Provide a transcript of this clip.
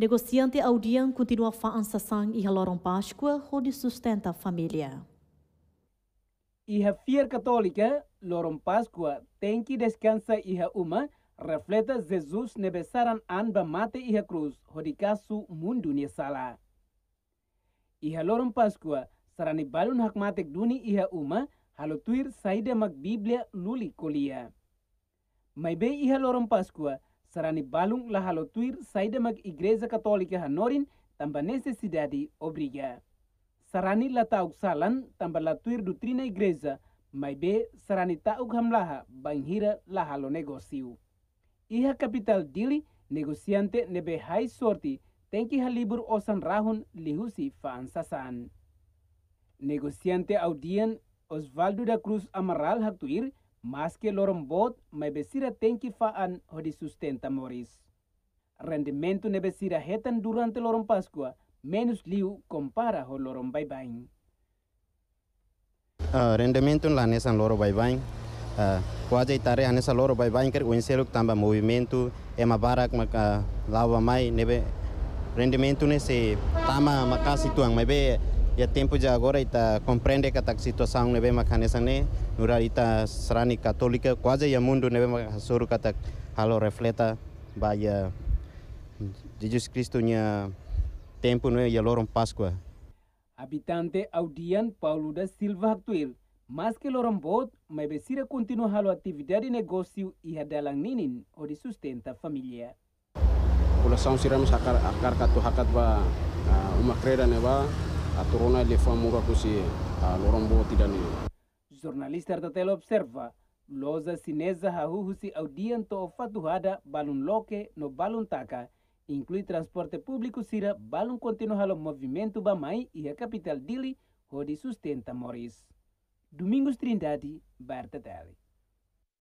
Negociante Audian continua fa ansasan e haloram Páscoa, onde sustenta a família. E a fia católica, lorom Páscoa, tem que descansa e uma, refleta Jesus nebesaran an ba mate e a cruz, rodicasu mundo ne sala. E a lorom sarani balun hakmatek duni e uma, halotuir saide mag Bíblia luli kolia. Mas bem e a lorom sarani balung lahalo tuir saida mag igreja católica hanorin tamba necessidade obriga sarani latauk salan tamba tuir dutrina igreja mai be sarani tauk hamlaha banghira lahalo negosiu. iha kapital dili negosiante nebe hai sorti tenki halibur osan rahun lihusi faansasan negociante audian Osvaldo da Cruz Amaral Hatuir mas que bot mai besira tenki faan fa hodi sustenta moris. Rendimento ne besira hetan durante lorong Páscoa menus liu kompara ho lorum baibain. Uh, rendimento lá lorong loro baibain. Uh, ah, quase itare anessa loro baibain ker uenselo tamba movimento ema barak maka lawa mai nebe rendimento se tama makasi tuang mai be e ya, tempo de ya agora ita compreende que a situação neve nih. nurar ita serani católica quase ya mundo nebe makasuru kata halo refleta baia Jesus Cristo nya tempo no ya lorom Páscoa habitante audian Paulo da Silva aktuil, mas que lorom bot mas sira kontinu halo atividade negócio e dalang ninin ori sustenta família Pulação siram sakar akar katu hakat ba uma creda Aturona lefamuka kusi lorombo tidani. Jornalista Tele observa loza sineza hahuhusi audiento ofatuhada balun loque no balun taca, inclui transporte público sira balun continua o movimento Bamai e a capital Dili, onde sustenta Moris. Domingos Trindade, Tele.